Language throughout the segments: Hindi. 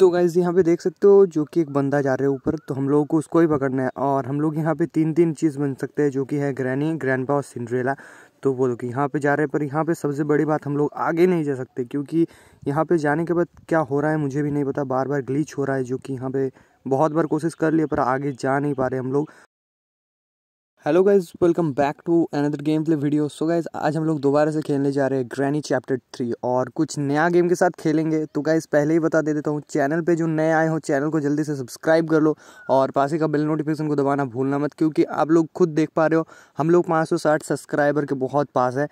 तो गाइज यहाँ पे देख सकते हो जो कि एक बंदा जा रहा है ऊपर तो हम लोगों को उसको ही पकड़ना है और हम लोग यहाँ पे तीन तीन चीज़ बन सकते हैं जो कि है ग्रैनी ग्रैंडपा और सिंड्रेला तो वो लोग यहाँ पे जा रहे हैं पर यहाँ पे सबसे बड़ी बात हम लोग आगे नहीं जा सकते क्योंकि यहाँ पे जाने के बाद क्या हो रहा है मुझे भी नहीं पता बार बार ग्लीच हो रहा है जो कि यहाँ पे बहुत बार कोशिश कर लिए पर आगे जा नहीं पा रहे हम लोग hello guys welcome back to another game play video so guys आज हम लोग दोबारा से खेलने जा रहे हैं ग्रैनी चैप्टर थ्री और कुछ नया गेम के साथ खेलेंगे तो गाइज पहले ही बता दे देता हूँ चैनल पे जो नए आए हो चैनल को जल्दी से सब्सक्राइब कर लो और पास ही का बेल नोटिफिकेशन को दबाना भूलना मत क्योंकि आप लोग खुद देख पा रहे हो हम लोग पाँच सौ साठ सब्सक्राइबर के बहुत पास है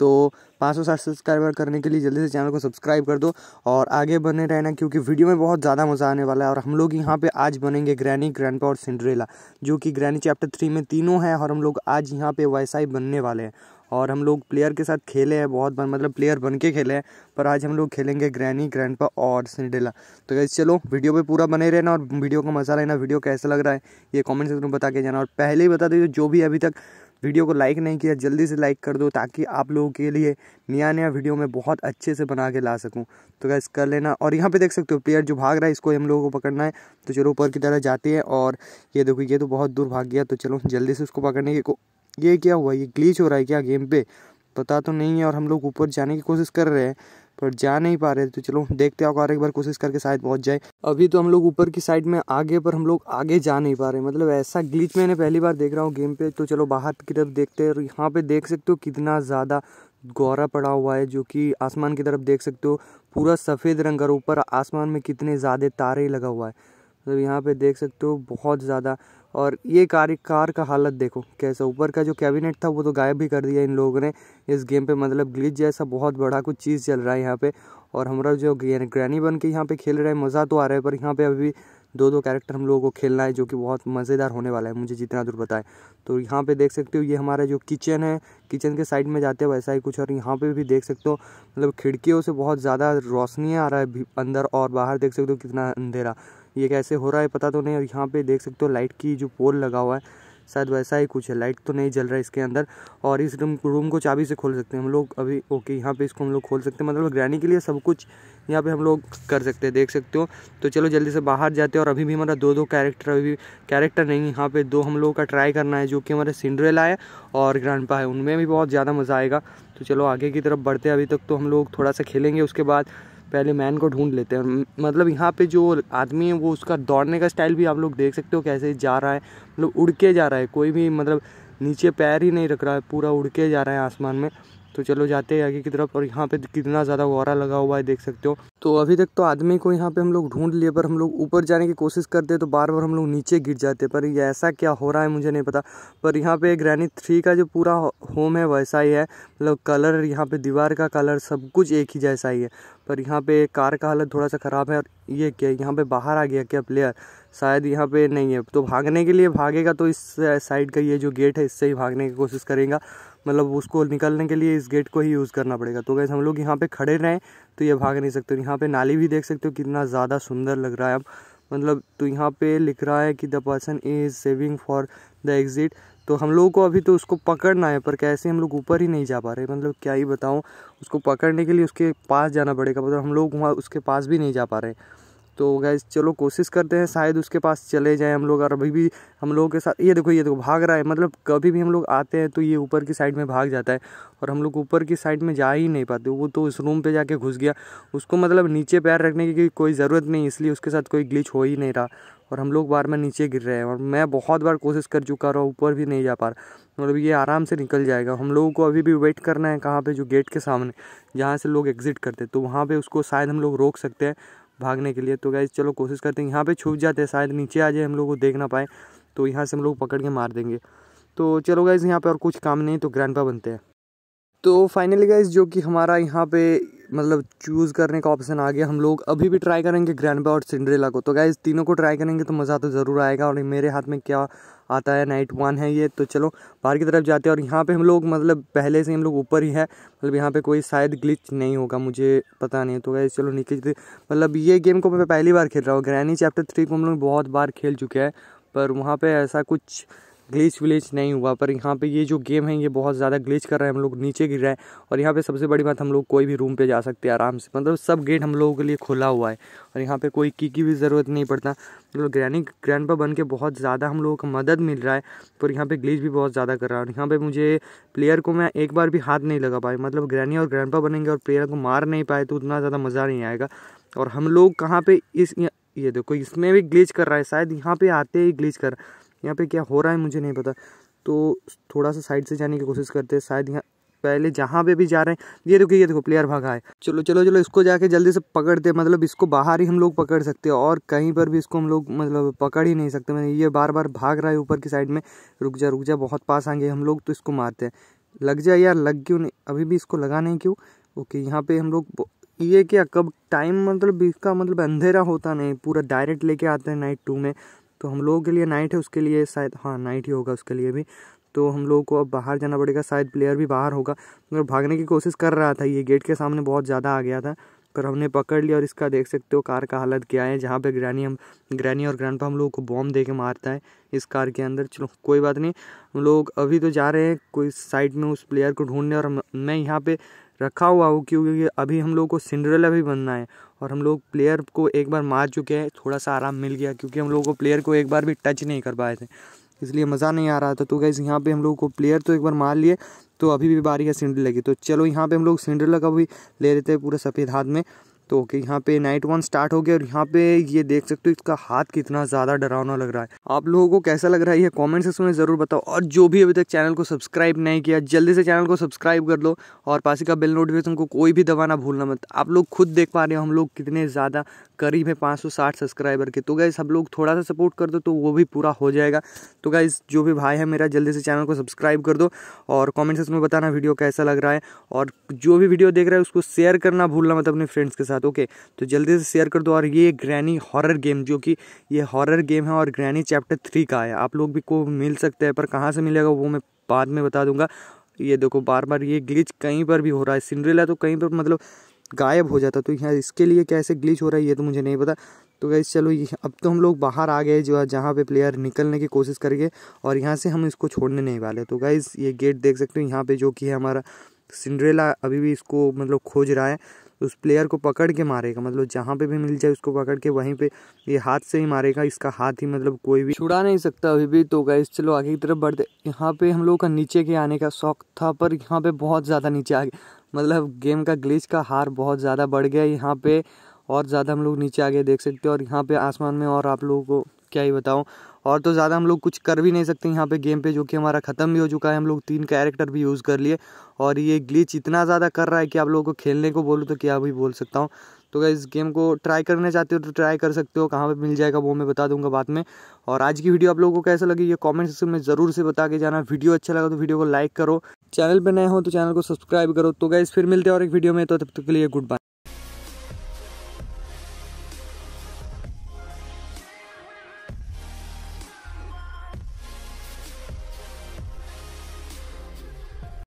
तो सौ सब्सक्राइबर करने के लिए जल्दी से चैनल को सब्सक्राइब कर दो और आगे बने रहना क्योंकि वीडियो में बहुत ज़्यादा मज़ा आने वाला है और हम लोग यहाँ पे आज बनेंगे ग्रैनी ग्रैंडपा और सिंड्रेला जो कि ग्रैनी चैप्टर थ्री में तीनों हैं और हम लोग आज यहाँ पे वैसा ही बनने वाले हैं और हम लोग प्लेयर के साथ खेले हैं बहुत बन, मतलब प्लेयर बन के खेले हैं पर आज हम लोग खेलेंगे ग्रैनी ग्रैंडपा और सिंड्रेला तो कैसे चलो वीडियो पर पूरा बने रहना और वीडियो का मजा लेना वीडियो कैसा लग रहा है ये कॉमेंट सेक्शन में बता के जाना और पहले ही बता दीजिए जो भी अभी तक वीडियो को लाइक नहीं किया जल्दी से लाइक कर दो ताकि आप लोगों के लिए नया नया वीडियो मैं बहुत अच्छे से बना के ला सकूँ तो गैस कर लेना और यहाँ पे देख सकते हो प्लेयर जो भाग रहा है इसको हम लोगों को पकड़ना है तो चलो ऊपर की तरह जाते हैं और ये देखो ये तो बहुत दूर भाग गया तो चलो जल्दी से उसको पकड़ने की ये क्या हुआ ये ग्लीच हो रहा है क्या गेम पे पता तो नहीं है और हम लोग ऊपर जाने की कोशिश कर रहे हैं पर जा नहीं पा रहे तो चलो देखते हैं और एक बार कोशिश करके शायद पहुँच जाए अभी तो हम लोग ऊपर की साइड में आगे पर हम लोग आगे जा नहीं पा रहे मतलब ऐसा ग्लिच मैंने पहली बार देख रहा हूँ गेम पे तो चलो बाहर की तरफ देखते हैं और यहाँ पे देख सकते हो कितना ज़्यादा गौरा पड़ा हुआ है जो कि आसमान की तरफ देख सकते हो पूरा सफ़ेद रंग और ऊपर आसमान में कितने ज़्यादा तारे लगा हुआ है मतलब यहाँ पे देख सकते हो बहुत ज़्यादा और ये कार कार का हालत देखो कैसे ऊपर का जो कैबिनेट था वो तो गायब भी कर दिया इन लोगों ने इस गेम पे मतलब ग्लिच जैसा बहुत बड़ा कुछ चीज़ चल रहा है यहाँ पे और हमारा जो ग्रैनी बन के यहाँ पे खेल रहे हैं मज़ा तो आ रहा है पर यहाँ पे अभी दो दो कैरेक्टर हम लोगों को खेलना है जो कि बहुत मज़ेदार होने वाला है मुझे जितना दूर बताए तो यहाँ पे देख सकते हो ये हमारा जो किचन है किचन के साइड में जाते हो वैसा ही कुछ और यहाँ पे भी देख सकते हो मतलब खिड़कियों से बहुत ज़्यादा रोशनी आ रहा है अंदर और बाहर देख सकते हो कितना अंधेरा ये कैसे हो रहा है पता तो नहीं और यहाँ पे देख सकते हो लाइट की जो पोल लगा हुआ है शायद वैसा ही कुछ है लाइट तो नहीं जल रहा है इसके अंदर और इस रूम रूम को चाबी से खोल सकते हैं हम लोग अभी ओके यहाँ पे इसको हम लोग खोल सकते हैं मतलब ग्रैनी के लिए सब कुछ यहाँ पे हम लोग कर सकते हैं देख सकते हो तो चलो जल्दी से बाहर जाते हैं और अभी भी हमारा दो दो कैरेक्टर अभी कैरेक्टर नहीं यहाँ पर दो हम लोगों का ट्राई करना है जो कि हमारे सिंड्रेला है और ग्रैंड है उनमें भी बहुत ज़्यादा मज़ा आएगा तो चलो आगे की तरफ बढ़ते हैं अभी तक तो हम लोग थोड़ा सा खेलेंगे उसके बाद पहले मैन को ढूंढ लेते हैं मतलब यहाँ पे जो आदमी है वो उसका दौड़ने का स्टाइल भी आप लोग देख सकते हो कैसे जा रहा है मतलब उड़ के जा रहा है कोई भी मतलब नीचे पैर ही नहीं रख रहा है पूरा उड़ के जा रहा है आसमान में तो चलो जाते हैं आगे की तरफ और यहाँ पे कितना ज़्यादा वारा लगा हुआ है देख सकते हो तो अभी तक तो आदमी को यहाँ पे हम लोग ढूंढ लिए पर हम लोग ऊपर जाने की कोशिश करते हैं तो बार बार हम लोग नीचे गिर जाते पर ये ऐसा क्या हो रहा है मुझे नहीं पता पर यहाँ पे ग्रैनी थ्री का जो पूरा होम है वैसा ही है मतलब कलर यहाँ पे दीवार का कलर सब कुछ एक ही जैसा ही है पर यहाँ पे कार का हालत थोड़ा सा ख़राब है और ये क्या यहाँ पे बाहर आ गया क्या प्लेयर शायद यहाँ पे नहीं है तो भागने के लिए भागेगा तो इस साइड का ये जो गेट है इससे ही भागने की कोशिश करेगा मतलब उसको निकलने के लिए इस गेट को ही यूज़ करना पड़ेगा तो गैस हम लोग यहाँ पे खड़े रहें तो ये भाग नहीं सकते यहाँ पे नाली भी देख सकते हो कितना ज़्यादा सुंदर लग रहा है अब मतलब तो यहाँ पे लिख रहा है कि the person is saving for the exit तो हम लोगों को अभी तो उसको पकड़ना है पर कैसे हम लोग ऊपर ही नहीं जा पा रहे मतलब क्या ही बताऊँ उसको पकड़ने के लिए उसके पास जाना पड़ेगा मतलब हम लोग वहाँ उसके पास भी नहीं जा पा रहे तो गैस चलो कोशिश करते हैं शायद उसके पास चले जाएं हम लोग और अभी भी हम लोगों के साथ ये देखो ये देखो भाग रहा है मतलब कभी भी हम लोग आते हैं तो ये ऊपर की साइड में भाग जाता है और हम लोग ऊपर की साइड में जा ही नहीं पाते वो तो उस रूम पर जाके घुस गया उसको मतलब नीचे पैर रखने की कोई ज़रूरत नहीं इसलिए उसके साथ कोई ग्लिच हो ही नहीं रहा और हम लोग बार में नीचे गिर रहे हैं और मैं बहुत बार कोशिश कर चुका रहा ऊपर भी नहीं जा पा रहा मतलब ये आराम से निकल जाएगा हम लोगों को अभी भी वेट करना है कहाँ पे जो गेट के सामने जहाँ से लोग एग्ज़िट करते तो वहाँ पे उसको शायद हम लोग रोक सकते हैं भागने के लिए तो गाइज चलो कोशिश करते हैं यहाँ पे छुप जाते हैं शायद नीचे आ जाए हम लोग को देख ना पाए तो यहाँ से हम लोग पकड़ के मार देंगे तो चलो गाइज यहाँ पे और कुछ काम नहीं तो ग्रैंड बनते हैं तो फाइनली गाइज जो कि हमारा यहाँ पे मतलब चूज़ करने का ऑप्शन आ गया हम लोग अभी भी ट्राई करेंगे ग्रैंडबा और सिंड्रेला को तो क्या तीनों को ट्राई करेंगे तो मज़ा तो ज़रूर आएगा और मेरे हाथ में क्या आता है नाइट वन है ये तो चलो बाहर की तरफ जाते हैं और यहाँ पे हम लोग मतलब पहले से हम लोग ऊपर ही है मतलब यहाँ पे कोई शायद ग्लिच नहीं होगा मुझे पता नहीं तो गाइज चलो नीचे मतलब ये गेम को मैं पहली बार खेल रहा हूँ ग्रैनी चैप्टर थ्री को हम लोग बहुत बार खेल चुके हैं पर वहाँ पर ऐसा कुछ ग्लीच व्लिच नहीं हुआ पर यहाँ पे ये जो गेम है ये बहुत ज़्यादा ग्लीच कर रहा है हम लोग नीचे गिर रहे हैं और यहाँ पे सबसे बड़ी बात हम लोग कोई भी रूम पे जा सकते हैं आराम से मतलब सब गेट हम लोगों के लिए खुला हुआ है और यहाँ पे कोई की की भी ज़रूरत नहीं पड़ता मतलब ग्रैनी ग्रैंड बन के बहुत ज़्यादा हम लोगों को मदद मिल रहा है पर यहाँ पर ग्लीच भी बहुत ज़्यादा कर रहा है और यहाँ पर मुझे प्लेयर को मैं एक बार भी हाथ नहीं लगा पाई मतलब ग्रैनी और ग्रैंड बनेंगे और प्लेयर को मार नहीं पाए तो उतना ज़्यादा मज़ा नहीं आएगा और हम लोग कहाँ पर इस ये देखो इसमें भी ग्लीच कर रहा है शायद यहाँ पर आते ही ग्लीच कर रहा यहाँ पे क्या हो रहा है मुझे नहीं पता तो थोड़ा सा साइड से जाने की कोशिश करते हैं शायद यहाँ पहले जहाँ पे भी जा रहे हैं ये देखो ये देखो प्लेयर भागा है चलो चलो चलो इसको जाके जल्दी से पकड़ते मतलब इसको बाहर ही हम लोग पकड़ सकते हैं और कहीं पर भी इसको हम लोग मतलब पकड़ ही नहीं सकते मैंने ये बार बार भाग रहा है ऊपर की साइड में रुक जा रुक जा बहुत पास आएंगे हम लोग तो इसको मारते हैं लग जाए यार लग क्यों नहीं अभी भी इसको लगा नहीं क्यों ओके यहाँ पे हम लोग ये क्या कब टाइम मतलब इसका मतलब अंधेरा होता नहीं पूरा डायरेक्ट लेके आते हैं नाइट टू में तो हम लोगों के लिए नाइट है उसके लिए शायद हाँ नाइट ही होगा उसके लिए भी तो हम लोगों को अब बाहर जाना पड़ेगा शायद प्लेयर भी बाहर होगा मगर भागने की कोशिश कर रहा था ये गेट के सामने बहुत ज़्यादा आ गया था पर हमने पकड़ लिया और इसका देख सकते हो कार का हालत क्या है जहाँ पे ग्रैनी हम ग्रैनी और ग्रैंड हम लोगों को बॉम्ब दे के मारता है इस कार के अंदर चलो कोई बात नहीं हम लोग अभी तो जा रहे हैं कोई साइड में उस प्लेयर को ढूंढने और मैं यहाँ पर रखा हुआ हो क्योंकि अभी हम लोग को सिंड्रेला भी बनना है और हम लोग प्लेयर को एक बार मार चुके हैं थोड़ा सा आराम मिल गया क्योंकि हम लोग को प्लेयर को एक बार भी टच नहीं कर पाए थे इसलिए मज़ा नहीं आ रहा था तो गैस यहाँ पे हम लोग को प्लेयर तो एक बार मार लिए तो अभी भी बारी है सिंड्रेला की तो चलो यहाँ पे हम लोग सिंड्रेला का भी ले लेते हैं पूरा सफ़ेद हाथ में तो ओके यहाँ पे नाइट वन स्टार्ट हो गया और यहाँ पे ये देख सकते हो इसका हाथ कितना ज़्यादा डरावना लग रहा है आप लोगों को कैसा लग रहा है ये कमेंट सेक्शन में ज़रूर बताओ और जो भी अभी तक चैनल को सब्सक्राइब नहीं किया जल्दी से चैनल को सब्सक्राइब कर लो और पासी का बेल नोटिफिकेशन को कोई भी दबाना भूलना मत आप लोग खुद देख पा रहे हो हम लोग कितने ज़्यादा करीब है पाँच सब्सक्राइबर के तो गए सब लोग थोड़ा सा सपोर्ट कर दो तो वो भी पूरा हो जाएगा तो गैस जो भी भाई है मेरा जल्दी से चैनल को सब्सक्राइब कर दो और कमेंट सेक्शन में बताना वीडियो कैसा लग रहा है और जो भी वीडियो देख रहा है उसको शेयर करना भूलना मत अपने फ्रेंड्स के साथ साथ ओके तो जल्दी से शेयर कर दो और ये ग्रैनी हॉरर गेम जो कि ये हॉरर गेम है और ग्रैनी चैप्टर थ्री का है आप लोग भी को मिल सकते हैं पर कहाँ से मिलेगा वो मैं बाद में बता दूंगा ये देखो बार बार ये ग्लिच कहीं पर भी हो रहा है सिंड्रेला तो कहीं पर मतलब गायब हो जाता तो यहाँ इसके लिए कैसे ग्लिच हो रहा है ये तो मुझे नहीं पता तो गैस चलो ये अब तो हम लोग बाहर आ गए जो है जहाँ पे प्लेयर निकलने की कोशिश करेंगे और यहाँ से हम इसको छोड़ने नहीं वाले तो गैस ये गेट देख सकते हो यहाँ पे जो कि है हमारा सिंड्रेला अभी भी इसको मतलब खोज रहा है उस प्लेयर को पकड़ के मारेगा मतलब जहाँ पे भी मिल जाए उसको पकड़ के वहीं पे ये हाथ से ही मारेगा इसका हाथ ही मतलब कोई भी छुड़ा नहीं सकता अभी भी तो गैस चलो आगे की तरफ बढ़ते यहाँ पे हम लोगों का नीचे के आने का शौक था पर यहाँ पे बहुत ज़्यादा नीचे आ गया मतलब गेम का ग्लिच का हार बहुत ज़्यादा बढ़ गया यहाँ पे और ज़्यादा हम लोग नीचे आगे देख सकते हैं और यहाँ पे आसमान में और आप लोगों को क्या ही बताऊँ और तो ज़्यादा हम लोग कुछ कर भी नहीं सकते यहाँ पे गेम पे जो कि हमारा ख़त्म भी हो चुका है हम लोग तीन कैरेक्टर भी यूज़ कर लिए और ये ग्लिच इतना ज़्यादा कर रहा है कि आप लोगों को खेलने को बोलूँ तो क्या भी बोल सकता हूँ तो अगर इस गेम को ट्राई करना चाहते हो तो ट्राई कर सकते हो कहाँ पे मिल जाएगा वो मैं बता दूंगा बाद में और आज की वीडियो आप लोगों को कैसा लगी ये कमेंट सेक्शन में ज़रूर से बता के जाना वीडियो अच्छा लगा तो वीडियो को लाइक करो चैनल पर नए हो तो चैनल को सब्सक्राइब करो तो गैस फिर मिलते हैं और एक वीडियो में तो तब तक के लिए गुड बाय